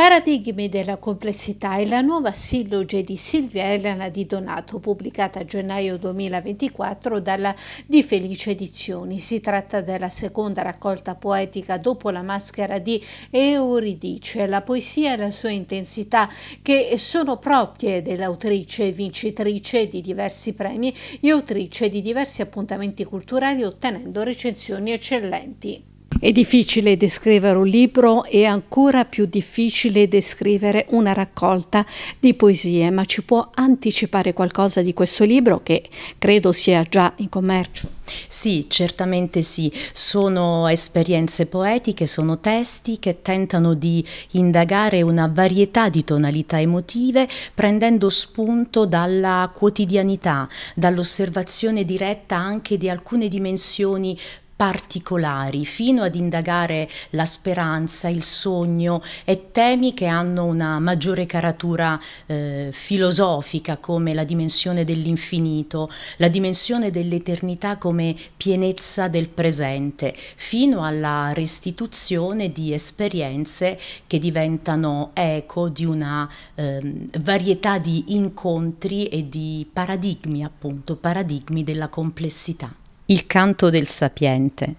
Paradigmi della complessità è la nuova silloge di Silvia Elena di Donato, pubblicata a gennaio 2024 dalla Di Felice Edizioni. Si tratta della seconda raccolta poetica dopo la maschera di Euridice, la poesia e la sua intensità che sono proprie dell'autrice, vincitrice di diversi premi e autrice di diversi appuntamenti culturali ottenendo recensioni eccellenti. È difficile descrivere un libro e ancora più difficile descrivere una raccolta di poesie, ma ci può anticipare qualcosa di questo libro che credo sia già in commercio? Sì, certamente sì, sono esperienze poetiche, sono testi che tentano di indagare una varietà di tonalità emotive prendendo spunto dalla quotidianità, dall'osservazione diretta anche di alcune dimensioni particolari fino ad indagare la speranza, il sogno e temi che hanno una maggiore caratura eh, filosofica come la dimensione dell'infinito, la dimensione dell'eternità come pienezza del presente, fino alla restituzione di esperienze che diventano eco di una eh, varietà di incontri e di paradigmi, appunto, paradigmi della complessità il canto del sapiente.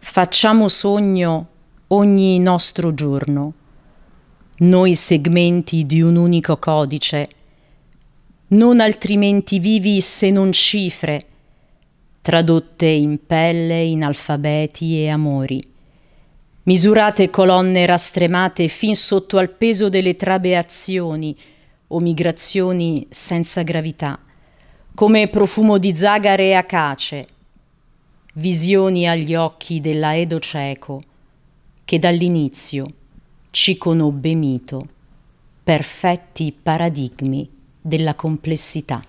Facciamo sogno ogni nostro giorno, noi segmenti di un unico codice, non altrimenti vivi se non cifre, tradotte in pelle, in alfabeti e amori. Misurate colonne rastremate fin sotto al peso delle trabeazioni o migrazioni senza gravità come profumo di zagare e acace, visioni agli occhi dell'Aedo cieco che dall'inizio ci conobbe mito, perfetti paradigmi della complessità.